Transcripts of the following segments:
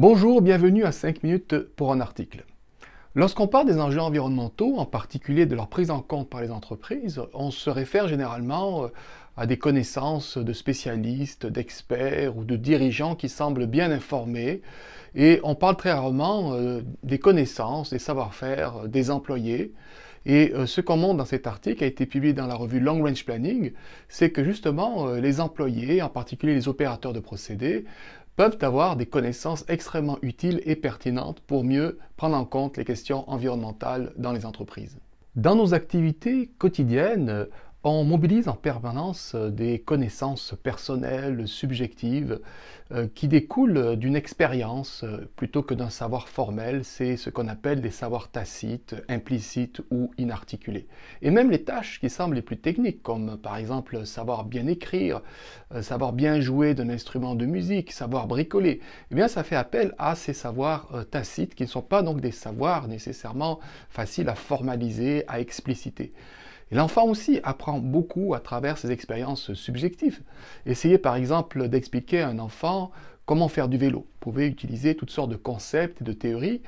Bonjour, bienvenue à 5 minutes pour un article. Lorsqu'on parle des enjeux environnementaux, en particulier de leur prise en compte par les entreprises, on se réfère généralement euh, à des connaissances de spécialistes, d'experts ou de dirigeants qui semblent bien informés, et on parle très rarement euh, des connaissances, des savoir-faire euh, des employés. Et ce qu'on montre dans cet article, qui a été publié dans la revue Long Range Planning, c'est que justement les employés, en particulier les opérateurs de procédés, peuvent avoir des connaissances extrêmement utiles et pertinentes pour mieux prendre en compte les questions environnementales dans les entreprises. Dans nos activités quotidiennes, on mobilise en permanence euh, des connaissances personnelles, subjectives, euh, qui découlent d'une expérience euh, plutôt que d'un savoir formel. C'est ce qu'on appelle des savoirs tacites, implicites ou inarticulés. Et même les tâches qui semblent les plus techniques, comme par exemple savoir bien écrire, savoir bien jouer d'un instrument de musique, savoir bricoler, eh bien ça fait appel à ces savoirs tacites qui ne sont pas donc des savoirs nécessairement faciles à formaliser, à expliciter. Et l'enfant aussi apprend beaucoup à travers ses expériences subjectives. Essayez par exemple d'expliquer à un enfant comment faire du vélo. Vous pouvez utiliser toutes sortes de concepts et de théories.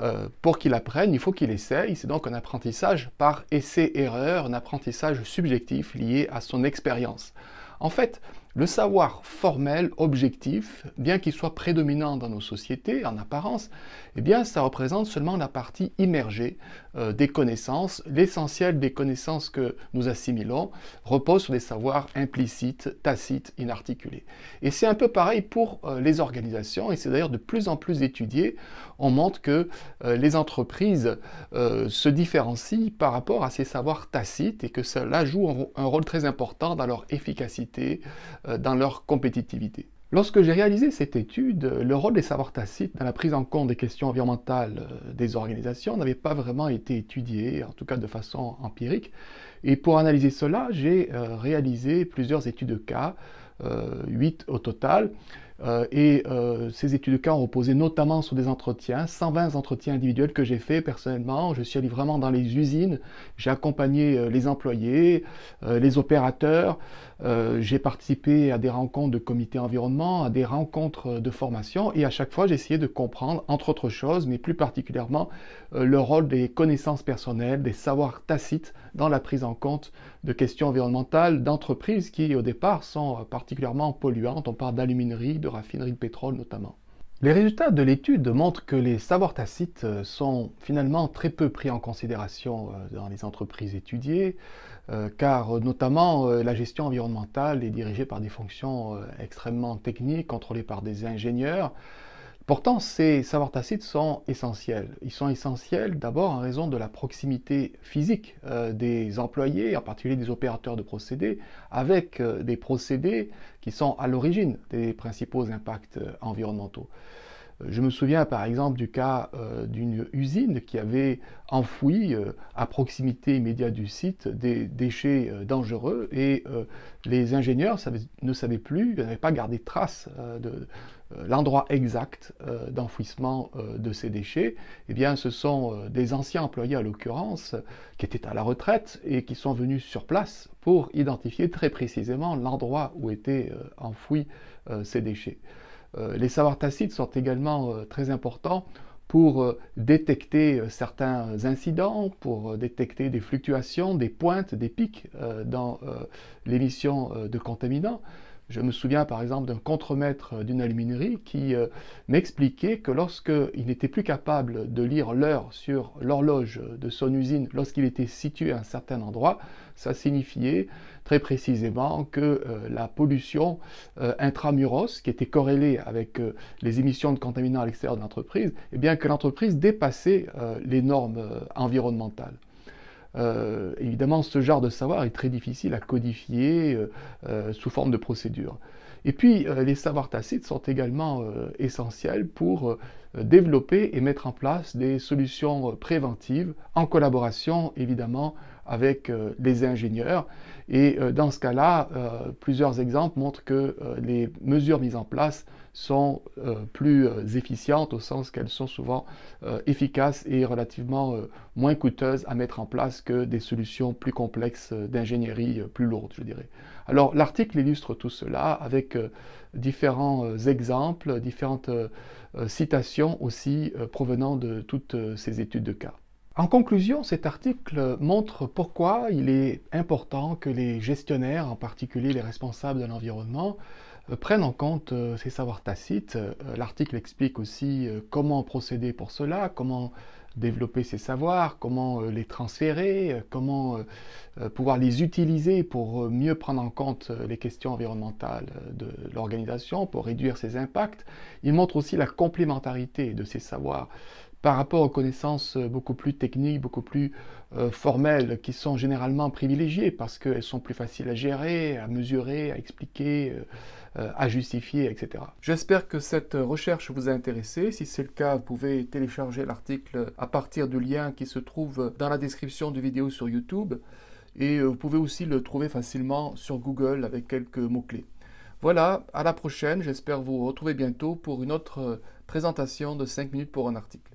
Euh, pour qu'il apprenne, il faut qu'il essaye. C'est donc un apprentissage par essai-erreur, un apprentissage subjectif lié à son expérience. En fait, le savoir formel, objectif, bien qu'il soit prédominant dans nos sociétés en apparence, eh bien ça représente seulement la partie immergée euh, des connaissances. L'essentiel des connaissances que nous assimilons repose sur des savoirs implicites, tacites, inarticulés. Et c'est un peu pareil pour euh, les organisations, et c'est d'ailleurs de plus en plus étudié. On montre que euh, les entreprises se différencient par rapport à ces savoirs tacites et que cela joue un rôle très important dans leur efficacité, euh, dans leur compétitivité. Lorsque j'ai réalisé cette étude, le rôle des savoirs tacites dans la prise en compte des questions environnementales euh, des organisations n'avait pas vraiment été étudié, en tout cas de façon empirique. Et pour analyser cela, j'ai euh, réalisé plusieurs études de cas, 8 au total, euh, et euh, ces études de cas ont reposé notamment sur des entretiens, 120 entretiens individuels que j'ai fait personnellement. Je suis allé vraiment dans les usines, j'ai accompagné euh, les employés, les opérateurs, j'ai participé à des rencontres de comités environnement, à des rencontres de formation, et à chaque fois j'ai essayé de comprendre, entre autres choses, mais plus particulièrement, le rôle des connaissances personnelles, des savoirs tacites dans la prise en compte de questions environnementales d'entreprises qui au départ sont particulièrement polluantes. On parle d'aluminerie, de de pétrole notamment. Les résultats de l'étude montrent que les savoirs tacites euh, sont finalement très peu pris en considération euh, dans les entreprises étudiées, euh, car notamment la gestion environnementale est dirigée par des fonctions extrêmement techniques, contrôlées par des ingénieurs, Pourtant, ces savoirs tacites sont essentiels. Ils sont essentiels d'abord en raison de la proximité physique euh, des employés, en particulier des opérateurs de procédés, avec euh, des procédés qui sont à l'origine des principaux impacts euh, environnementaux. Je me souviens par exemple du cas euh, d'une usine qui avait enfoui euh, à proximité immédiate du site des déchets euh, dangereux et les ingénieurs ne savaient plus, n'avaient pas gardé trace de l'endroit exact d'enfouissement de ces déchets. Eh bien, ce sont des anciens employés à l'occurrence qui étaient à la retraite et qui sont venus sur place pour identifier très précisément l'endroit où étaient enfouis ces déchets. Euh, les savoirs tacites sont également euh, très importants pour euh, détecter certains incidents, pour détecter des fluctuations, des pointes, des pics dans l'émission de contaminants. Je me souviens par exemple d'un contremaître d'une aluminerie qui euh, m'expliquait que lorsqu'il n'était plus capable de lire l'heure sur l'horloge de son usine lorsqu'il était situé à un certain endroit, ça signifiait très précisément que euh, la pollution euh, intramuros, qui était corrélée avec les émissions de contaminants à l'extérieur de l'entreprise, eh bien que l'entreprise dépassait les normes environnementales. Euh, évidemment, ce genre de savoir est très difficile à codifier euh, euh, sous forme de procédure. Et puis, les savoirs tacites sont également essentiels pour euh, développer et mettre en place des solutions euh, préventives en collaboration évidemment avec euh, les ingénieurs. Et dans ce cas-là, plusieurs exemples montrent que les mesures mises en place sont plus efficientes au sens qu'elles sont souvent efficaces et relativement moins coûteuses à mettre en place que des solutions plus complexes d'ingénierie plus lourdes, je dirais. Alors l'article illustre tout cela avec différents exemples, différentes citations aussi euh, provenant de toutes euh, ces études de cas. En conclusion, cet article montre pourquoi il est important que les gestionnaires, en particulier les responsables de l'environnement, euh, prennent en compte euh, ces savoirs tacites. Euh, l'article explique aussi comment procéder pour cela, comment développer ces savoirs, comment les transférer, comment pouvoir les utiliser pour mieux prendre en compte les questions environnementales de l'organisation, pour réduire ses impacts. Il montre aussi la complémentarité de ces savoirs par rapport aux connaissances euh, beaucoup plus techniques, beaucoup plus euh, formelles, qui sont généralement privilégiées parce qu'elles sont plus faciles à gérer, à mesurer, à expliquer, euh, à justifier, etc. J'espère que cette recherche vous a intéressé. Si c'est le cas, vous pouvez télécharger l'article à partir du lien qui se trouve dans la description du vidéo sur YouTube. Et vous pouvez aussi le trouver facilement sur Google avec quelques mots-clés. Voilà, à la prochaine, j'espère vous retrouver bientôt pour une autre présentation de 5 minutes pour un article.